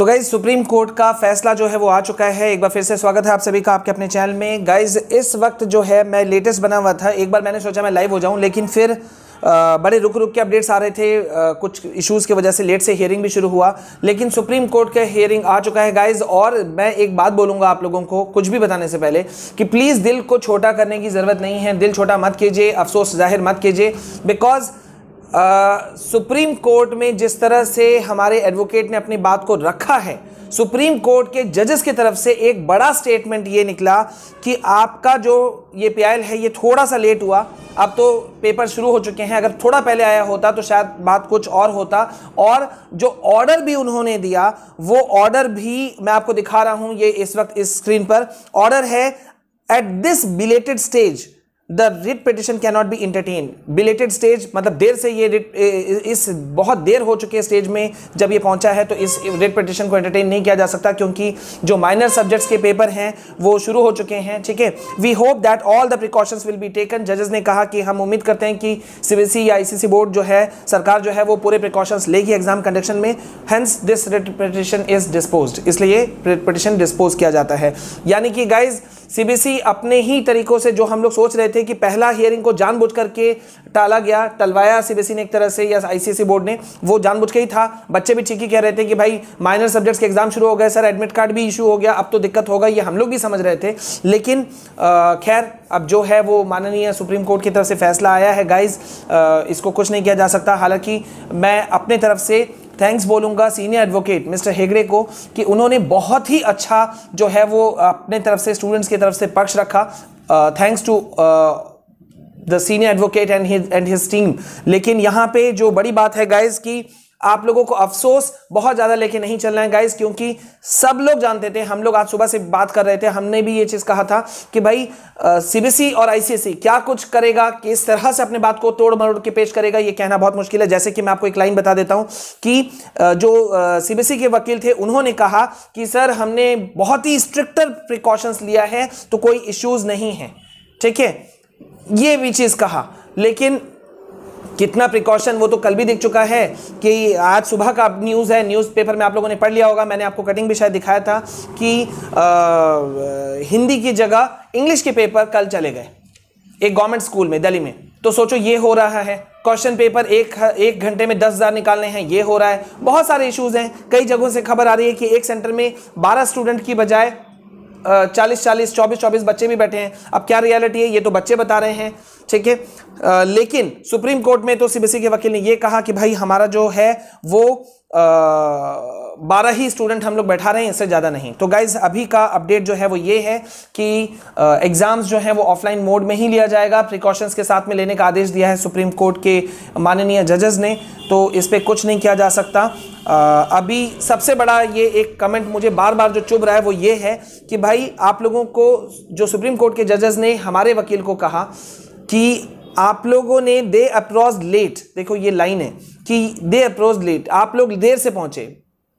तो guys supreme court का फैसला जो है वो आ चुका है एक बार फिर से स्वागत है आप सभी का आपके अपने चैनल में गाइज इस वक्त जो है मैं लेटेस्ट बना हुआ था एक बार मैंने सोचा मैं लाइव हो जाऊं लेकिन फिर आ, बड़े रुक रुक के अपडेट्स आ रहे थे आ, कुछ इश्यूज़ की वजह से लेट से हियरिंग भी शुरू हुआ लेकिन सुप्रीम कोर्ट का हियरिंग आ चुका है गाइज और मैं एक बात बोलूँगा आप लोगों को कुछ भी बताने से पहले कि प्लीज़ दिल को छोटा करने की ज़रूरत नहीं है दिल छोटा मत कीजिए अफसोस जाहिर मत कीजिए बिकॉज़ सुप्रीम कोर्ट में जिस तरह से हमारे एडवोकेट ने अपनी बात को रखा है सुप्रीम कोर्ट के जजेस की तरफ से एक बड़ा स्टेटमेंट ये निकला कि आपका जो ये पी है ये थोड़ा सा लेट हुआ अब तो पेपर शुरू हो चुके हैं अगर थोड़ा पहले आया होता तो शायद बात कुछ और होता और जो ऑर्डर भी उन्होंने दिया वो ऑर्डर भी मैं आपको दिखा रहा हूँ ये इस वक्त इस स्क्रीन पर ऑर्डर है at this belated stage the writ petition cannot be entertain belated stage मतलब देर से ये रिट इस बहुत देर हो चुके स्टेज में जब ये पहुंचा है तो इस रिट पिटिशन को एंटरटेन नहीं किया जा सकता क्योंकि जो माइनर सब्जेक्ट्स के पेपर हैं वो शुरू हो चुके हैं ठीक है we hope that all the precautions will be taken जजेस ने कहा कि हम उम्मीद करते हैं कि सीबीएसई या सी बोर्ड जो है सरकार जो है वो पूरे प्रिकॉशंस लेगी एग्जाम कंडक्शन में hence this writ petition is dispose इसलिए रिट पिटिशन डिस्पोज किया जाता है यानी कि गाइज़ सीबीसी अपने ही तरीकों से जो हम लोग सोच रहे थे कि पहला हियरिंग को जानबूझ करके टाला गया टलवाया सीबीसी ने एक तरह से या आईसीसी e बोर्ड ने वो जानबूझ के ही था बच्चे भी ठीक ही कह रहे थे कि भाई माइनर सब्जेक्ट्स के एग्जाम शुरू हो गए सर एडमिट कार्ड भी इशू हो गया अब तो दिक्कत होगा ये हम लोग भी समझ रहे थे लेकिन खैर अब जो है वो माननीय सुप्रीम कोर्ट की तरफ से फैसला आया है गाइज इसको कुछ नहीं किया जा सकता हालांकि मैं अपने तरफ से थैंक्स बोलूंगा सीनियर एडवोकेट मिस्टर हेगड़े को कि उन्होंने बहुत ही अच्छा जो है वो अपने तरफ से स्टूडेंट्स की तरफ से पक्ष रखा thanks to the senior advocate and and his team लेकिन यहाँ पे जो बड़ी बात है गाइज की आप लोगों को अफसोस बहुत ज़्यादा लेके नहीं चलना है गाइज क्योंकि सब लोग जानते थे हम लोग आज सुबह से बात कर रहे थे हमने भी ये चीज़ कहा था कि भाई सीबीसी और आईसीएसई क्या कुछ करेगा किस तरह से अपने बात को तोड़ मरोड़ के पेश करेगा ये कहना बहुत मुश्किल है जैसे कि मैं आपको एक लाइन बता देता हूं कि जो सीबीसी के वकील थे उन्होंने कहा कि सर हमने बहुत ही स्ट्रिक्टर प्रिकॉशंस लिया है तो कोई इश्यूज़ नहीं है ठीक है ये भी चीज़ कहा लेकिन कितना प्रिकॉशन वो तो कल भी दिख चुका है कि आज सुबह का न्यूज़ है न्यूज पेपर में आप लोगों ने पढ़ लिया होगा मैंने आपको कटिंग भी शायद दिखाया था कि आ, हिंदी की जगह इंग्लिश के पेपर कल चले गए एक गवर्नमेंट स्कूल में दिल्ली में तो सोचो ये हो रहा है क्वेश्चन पेपर एक एक घंटे में दस हज़ार निकालने हैं ये हो रहा है बहुत सारे इश्यूज हैं कई जगहों से खबर आ रही है कि एक सेंटर में बारह स्टूडेंट की बजाय चालीस चालीस चौबीस चौबीस बच्चे भी बैठे हैं अब क्या रियलिटी है ये तो बच्चे बता रहे हैं ठीक है लेकिन सुप्रीम कोर्ट में तो सीबीएसई के वकील ने ये कहा कि भाई हमारा जो है वो बारह ही स्टूडेंट हम लोग बैठा रहे हैं इससे ज़्यादा नहीं तो गाइज अभी का अपडेट जो है वो ये है कि एग्ज़ाम्स जो है वो ऑफलाइन मोड में ही लिया जाएगा प्रिकॉशंस के साथ में लेने का आदेश दिया है सुप्रीम कोर्ट के माननीय जजेस ने तो इस पर कुछ नहीं किया जा सकता आ, अभी सबसे बड़ा ये एक कमेंट मुझे बार बार जो चुभ रहा है वो ये है कि भाई आप लोगों को जो सुप्रीम कोर्ट के जजेस ने हमारे वकील को कहा कि आप लोगों ने दे अप्रोच लेट देखो ये लाइन है कि दे अप्रोच लेट आप लोग देर से पहुंचे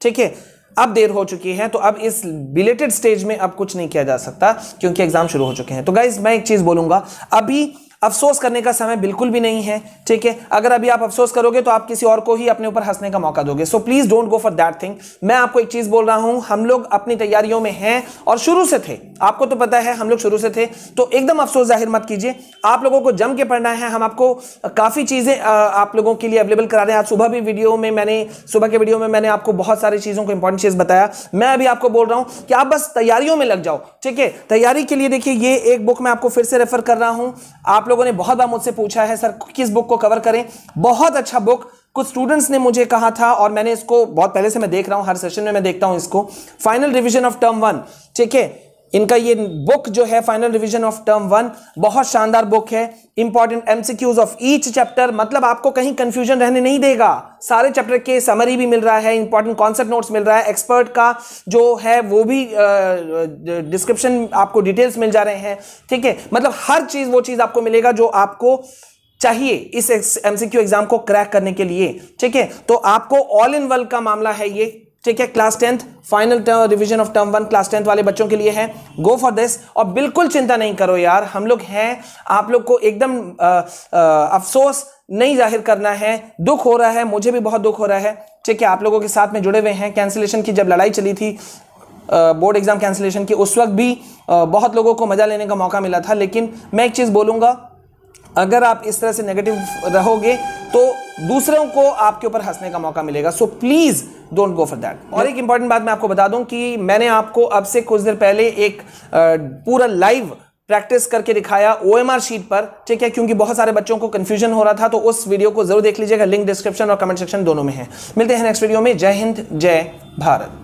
ठीक है अब देर हो चुकी है तो अब इस बिलेटेड स्टेज में अब कुछ नहीं किया जा सकता क्योंकि एग्जाम शुरू हो चुके हैं तो गाइज मैं एक चीज बोलूंगा अभी अफसोस करने का समय बिल्कुल भी नहीं है ठीक है अगर अभी आप अफसोस करोगे तो आप किसी और को ही अपने ऊपर हंसने का मौका दोगे so please don't go for that thing मैं आपको एक चीज बोल रहा हूं हम लोग अपनी तैयारियों में हैं और शुरू से थे आपको तो पता है हम लोग शुरू से थे तो एकदम अफसोस जाहिर मत कीजिए आप लोगों को जम के पढ़ना है हम आपको काफी चीजें आप लोगों के लिए अवेलेबल करा रहे हैं आज सुबह भी वीडियो में मैंने सुबह के वीडियो में मैंने आपको बहुत सारी चीजों को इंपॉर्टेंट कॉन्शियस बताया मैं अभी आपको बोल रहा हूं कि आप बस तैयारियों में लग जाओ ठीक है तैयारी के लिए देखिए ये एक बुक मैं आपको फिर से रेफर कर रहा हूं आप लोगों ने बहुत बार मुझसे पूछा है सर किस बुक को कवर करें बहुत अच्छा बुक कुछ स्टूडेंट्स ने मुझे कहा था और मैंने इसको बहुत पहले से मैं देख रहा हूं हर सेशन में मैं देखता हूं इसको final revision of term one ठीक है इनका ये बुक जो है final revision of term one बहुत शानदार बुक है important MCQs of each chapter मतलब आपको कहीं कंफ्यूजन रहने नहीं देगा सारे चैप्टर के समरी भी मिल रहा है इंपॉर्टेंट कॉन्सेप्ट नोट्स मिल रहा है एक्सपर्ट का जो है वो भी डिस्क्रिप्शन आपको डिटेल्स मिल जा रहे हैं ठीक है मतलब हर चीज वो चीज आपको मिलेगा जो आपको चाहिए इस एमसीक्यू एग्जाम को क्रैक करने के लिए ठीक है तो आपको ऑल इन वर्ल्ड का मामला है ये ठीक है class tenth final revision of term one class tenth वाले बच्चों के लिए है गो फॉर दिस और बिल्कुल चिंता नहीं करो यार हम लोग हैं आप लोग को एकदम अफसोस नहीं जाहिर करना है दुख हो रहा है मुझे भी बहुत दुख हो रहा है ठीक है आप लोगों के साथ में जुड़े हुए हैं कैंसिलेशन की जब लड़ाई चली थी बोर्ड एग्जाम कैंसिलेशन की उस वक्त भी आ, बहुत लोगों को मजा लेने का मौका मिला था लेकिन मैं एक चीज़ बोलूँगा अगर आप इस तरह से नेगेटिव रहोगे तो दूसरों को आपके ऊपर हंसने का मौका मिलेगा so please don't go for that और एक इंपॉर्टेंट बात मैं आपको बता दूं कि मैंने आपको अब से कुछ देर पहले एक पूरा लाइव प्रैक्टिस करके दिखाया ओ शीट पर ठीक है क्योंकि बहुत सारे बच्चों को कंफ्यूजन हो रहा था तो उस वीडियो को जरूर देख लीजिएगा लिंक डिस्क्रिप्शन और कमेंट सेक्शन दोनों में है मिलते हैं नेक्स्ट वीडियो में जय हिंद जय भारत